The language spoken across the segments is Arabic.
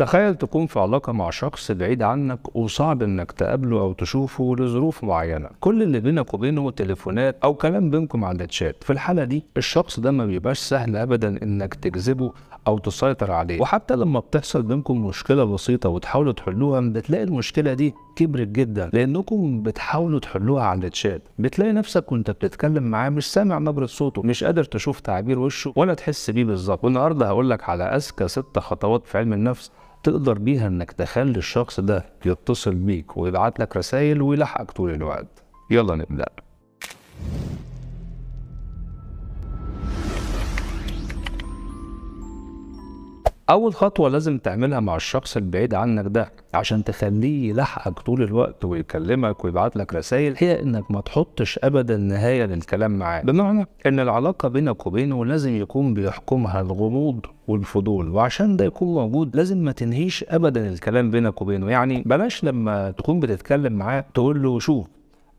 تخيل تكون في علاقة مع شخص بعيد عنك وصعب انك تقابله او تشوفه لظروف معينة، كل اللي بينك وبينه تليفونات او كلام بينكم على الشات، في الحالة دي الشخص ده ما بيبقاش سهل ابدا انك تجذبه او تسيطر عليه، وحتى لما بتحصل بينكم مشكلة بسيطة وتحاولوا تحلوها بتلاقي المشكلة دي كبرت جدا لانكم بتحاولوا تحلوها على الشات، بتلاقي نفسك وانت بتتكلم معاه مش سامع نبرة صوته، مش قادر تشوف تعابير وشه ولا تحس بيه بالظبط، والنهارده هقول لك على اذكى ست خطوات في علم النفس تقدر بيها انك تخلي الشخص ده يتصل بيك ويبعت لك رسائل ويلحقك طول الوقت يلا نبدأ اول خطوه لازم تعملها مع الشخص البعيد عنك ده عشان تخليه يلحقك طول الوقت ويكلمك ويبعت لك رسائل هي انك ما تحطش ابدا نهايه للكلام معاه بمعنى ان العلاقه بينك وبينه لازم يكون بيحكمها الغموض والفضول وعشان ده يكون موجود لازم ما تنهيش ابدا الكلام بينك وبينه يعني بلاش لما تكون بتتكلم معاه تقول له شوف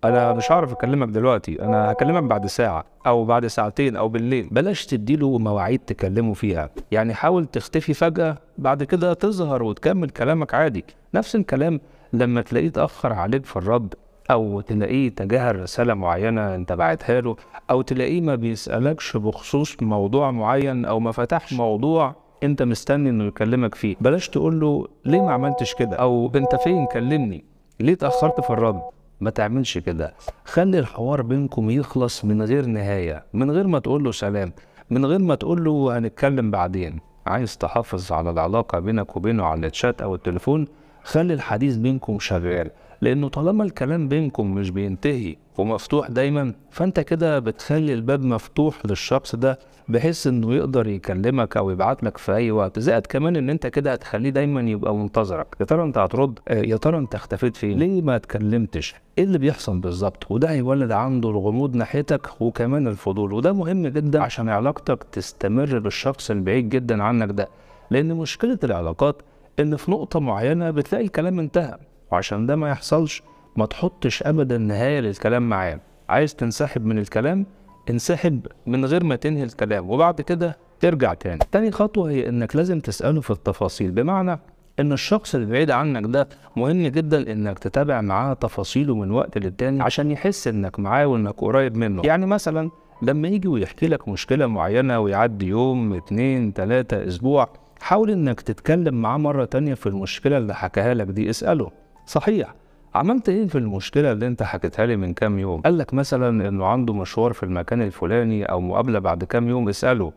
انا مش هعرف اكلمك دلوقتي انا هكلمك بعد ساعه او بعد ساعتين او بالليل بلاش تديله مواعيد تكلمه فيها يعني حاول تختفي فجاه بعد كده تظهر وتكمل كلامك عادي نفس الكلام لما تلاقيه اتاخر عليك في الرد او تلاقيه تجاهل رساله معينه انت بعتها له او تلاقيه ما بيسالكش بخصوص موضوع معين او ما فتحش موضوع انت مستني انه يكلمك فيه بلاش تقول له ليه ما عملتش كده او انت فين كلمني ليه اتاخرت في الرد ما تعملش كده خلي الحوار بينكم يخلص من غير نهايه من غير ما تقول له سلام من غير ما تقول له هنتكلم بعدين عايز تحافظ على العلاقه بينك وبينه على الشات او التليفون خلي الحديث بينكم شغال لأنه طالما الكلام بينكم مش بينتهي ومفتوح دايما فأنت كده بتخلي الباب مفتوح للشخص ده بحيث إنه يقدر يكلمك أو يبعت لك في أي وقت زائد كمان إن أنت كده هتخليه دايما يبقى منتظرك يا ترى أنت هترد آه، يا ترى أنت اختفيت فين ليه ما اتكلمتش ايه اللي بيحصل بالظبط وده هيولد عنده الغموض ناحيتك وكمان الفضول وده مهم جدا عشان علاقتك تستمر بالشخص البعيد جدا عنك ده لأن مشكلة العلاقات إن في نقطة معينة بتلاقي الكلام انتهى وعشان ده ما يحصلش ما تحطش ابدا نهايه للكلام معاه عايز تنسحب من الكلام انسحب من غير ما تنهي الكلام وبعد كده ترجع تاني تاني خطوه هي انك لازم تساله في التفاصيل بمعنى ان الشخص اللي بعيد عنك ده مهم جدا انك تتابع معاه تفاصيله من وقت للتاني عشان يحس انك معاه وانك قريب منه يعني مثلا لما يجي ويحكي لك مشكله معينه ويعدي يوم اتنين تلاته اسبوع حاول انك تتكلم معاه مره تانيه في المشكله اللي حكاها لك دي اساله صحيح عملت ايه في المشكلة اللي انت حكيتها لي من كام يوم؟ قال لك مثلا انه عنده مشوار في المكان الفلاني او مقابلة بعد كام يوم اسأله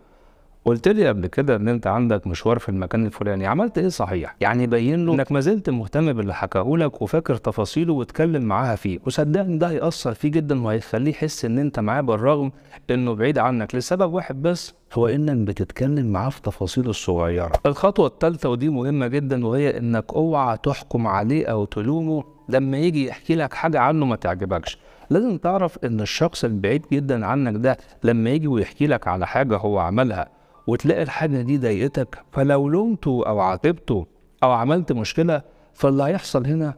قلت لي قبل كده ان انت عندك مشوار في المكان الفلاني عملت ايه صحيح يعني بين له انك ما زلت مهتم باللي حكاه لك وفاكر تفاصيله واتكلم معاها فيه وصدقني ده هيأثر فيه جدا وهيخليه يحس ان انت معاه بالرغم انه بعيد عنك لسبب واحد بس هو انك بتتكلم معاه في تفاصيله الصغيره الخطوه الثالثه ودي مهمه جدا وهي انك اوعى تحكم عليه او تلومه لما يجي يحكي لك حاجه عنه ما تعجبكش لازم تعرف ان الشخص البعيد جدا عنك ده لما يجي ويحكي لك على حاجه هو عملها وتلاقي الحاجه دي ضايقتك فلو لومته او عاتبته او عملت مشكله فاللي هيحصل هنا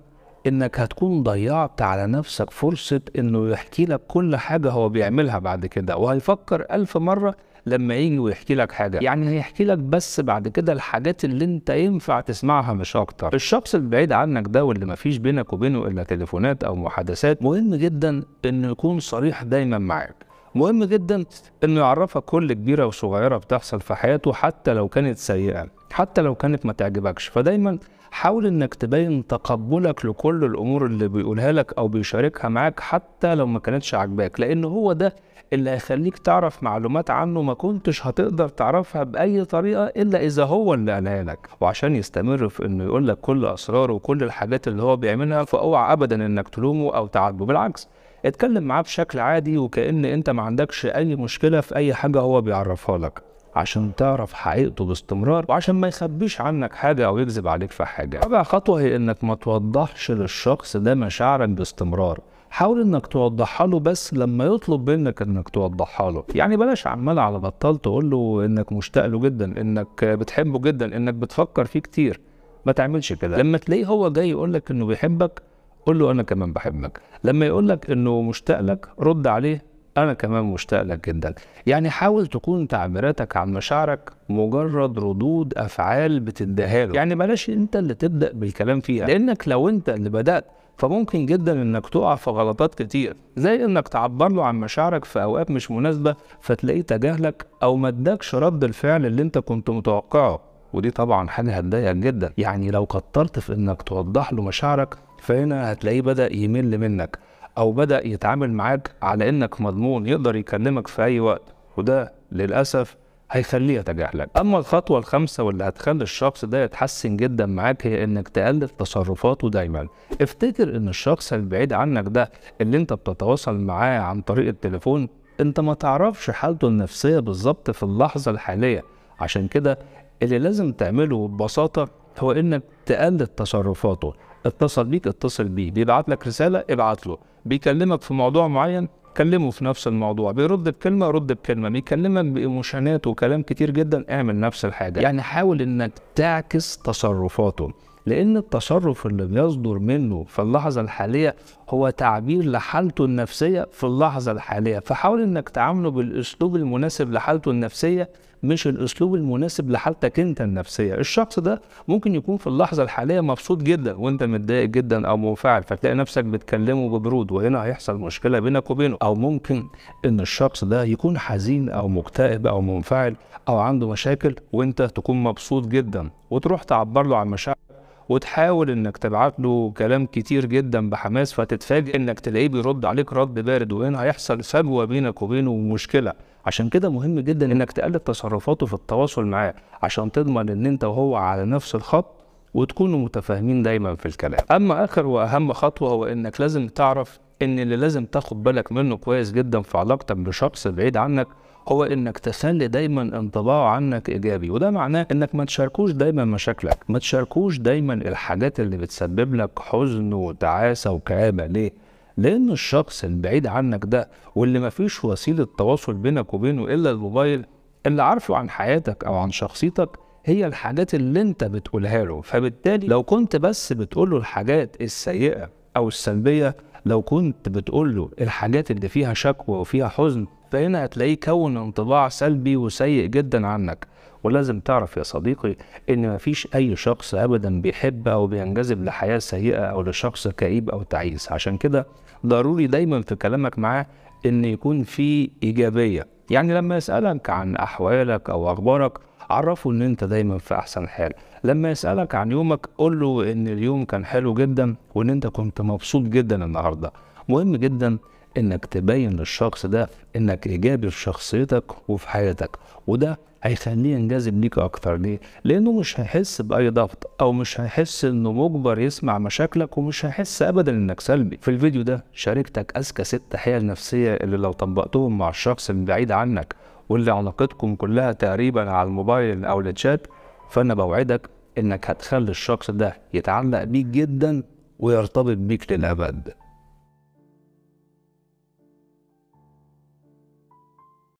انك هتكون ضيعت على نفسك فرصه انه يحكي لك كل حاجه هو بيعملها بعد كده وهيفكر الف مره لما يجي ويحكي لك حاجه يعني هيحكي لك بس بعد كده الحاجات اللي انت ينفع تسمعها مش اكتر الشخص البعيد عنك ده واللي مفيش بينك وبينه الا تليفونات او محادثات مهم جدا انه يكون صريح دايما معاك مهم جدا انه يعرفها كل كبيره وصغيره بتحصل في حياته حتى لو كانت سيئه حتى لو كانت ما تعجبكش فدايما حاول انك تبين تقبلك لكل الامور اللي بيقولها لك او بيشاركها معاك حتى لو ما كانتش عاجباك لان هو ده اللي هيخليك تعرف معلومات عنه ما كنتش هتقدر تعرفها باي طريقه الا اذا هو اللي قالها لك وعشان يستمر في انه يقول لك كل اسراره وكل الحاجات اللي هو بيعملها فاوعى ابدا انك تلومه او تعاتبه بالعكس اتكلم معاه بشكل عادي وكأن انت ما عندكش اي مشكلة في اي حاجة هو بيعرفها لك عشان تعرف حقيقته باستمرار وعشان ما يخبيش عنك حاجة أو يكذب عليك في حاجة. رابع خطوة هي إنك ما توضحش للشخص ده مشاعرك باستمرار. حاول انك توضحها له بس لما يطلب منك انك توضحها له يعني بلاش عمال على بطال تقول له انك مشتاق له جدا انك بتحبه جدا انك بتفكر فيه كتير ما تعملش كده لما تلاقيه هو جاي يقول لك انه بيحبك قل له انا كمان بحبك لما يقول لك انه مشتاق لك رد عليه انا كمان مشتاق لك جدا يعني حاول تكون تعبيراتك عن مشاعرك مجرد ردود افعال بتديها له يعني بلاش انت اللي تبدا بالكلام فيها لانك لو انت اللي بدات فممكن جدا انك تقع في غلطات كتير زي انك تعبر له عن مشاعرك في اوقات مش مناسبه فتلاقيه تجاهلك او ما ادكش رد الفعل اللي انت كنت متوقعه ودي طبعا حاجه هتضايقك جدا يعني لو كترت في انك توضح له مشاعرك فهنا هتلاقيه بدا يمل منك او بدا يتعامل معاك على انك مضمون يقدر يكلمك في اي وقت وده للاسف هيخليه يتجاهلك اما الخطوه الخامسه واللي هتخلي الشخص ده يتحسن جدا معاك هي انك تقلل تصرفاته دايما افتكر ان الشخص البعيد عنك ده اللي انت بتتواصل معاه عن طريق التليفون انت ما تعرفش حالته النفسيه بالظبط في اللحظه الحاليه عشان كده اللي لازم تعمله ببساطه هو انك تقلد تصرفاته اتصل بيك اتصل بيه بيبعت لك رساله ابعت له بيكلمك في موضوع معين كلمه في نفس الموضوع بيرد بكلمه رد بكلمه بيكلمك بايموشنات وكلام كتير جدا اعمل نفس الحاجه يعني حاول انك تعكس تصرفاته لأن التصرف اللي بيصدر منه في اللحظة الحالية هو تعبير لحالته النفسية في اللحظة الحالية فحاول إنك تعامله بالأسلوب المناسب لحالته النفسية مش الأسلوب المناسب لحالتك أنت النفسية الشخص ده ممكن يكون في اللحظة الحالية مبسوط جدا وأنت متضايق جدا أو منفعل فتلاقي نفسك بتكلمه ببرود وهنا هيحصل مشكلة بينك وبينه أو ممكن إن الشخص ده يكون حزين أو مكتئب أو منفعل أو عنده مشاكل وأنت تكون مبسوط جدا وتروح تعبر له عن مشاعرك وتحاول انك تبعت له كلام كتير جدا بحماس فتتفاجئ انك تلاقيه بيرد عليك رد بارد وهنا هيحصل فجوه بينك وبينه ومشكله عشان كده مهم جدا انك تقلل تصرفاته في التواصل معاه عشان تضمن ان انت وهو على نفس الخط وتكونوا متفاهمين دايما في الكلام اما اخر واهم خطوه هو انك لازم تعرف ان اللي لازم تاخد بالك منه كويس جدا في علاقتك بشخص بعيد عنك هو انك تخلي دايما انطباعه عنك ايجابي وده معناه انك ما تشاركوش دايما مشاكلك ما تشاركوش دايما الحاجات اللي بتسبب لك حزن وتعاسه وكآبه ليه لان الشخص البعيد عنك ده واللي ما فيش وسيله تواصل بينك وبينه الا الموبايل اللي عارفه عن حياتك او عن شخصيتك هي الحاجات اللي انت بتقولها له فبالتالي لو كنت بس بتقول له الحاجات السيئه او السلبيه لو كنت بتقول له الحاجات اللي فيها شكوى وفيها حزن فهنا هتلاقيه كون انطباع سلبي وسيء جدا عنك ولازم تعرف يا صديقي ان مفيش اي شخص ابدا بيحب او بينجذب لحياه سيئه او لشخص كئيب او تعيس عشان كده ضروري دايما في كلامك معاه ان يكون في ايجابيه يعني لما يسالك عن احوالك او اخبارك عرفه ان انت دايما في احسن حال لما يسألك عن يومك قول له إن اليوم كان حلو جدا وإن أنت كنت مبسوط جدا النهارده مهم جدا إنك تبين للشخص ده إنك إيجابي في شخصيتك وفي حياتك وده هيخليه ينجذب ليك أكتر ليه؟ لأنه مش هيحس بأي ضغط أو مش هيحس إنه مجبر يسمع مشاكلك ومش هيحس أبدا إنك سلبي. في الفيديو ده شاركتك أذكى ست حيل نفسية اللي لو طبقتهم مع الشخص البعيد عنك واللي علاقتكم كلها تقريبا على الموبايل أو الشات فأنا بوعدك انك هتخلي الشخص ده يتعلق بيك جدا ويرتبط بيك للابد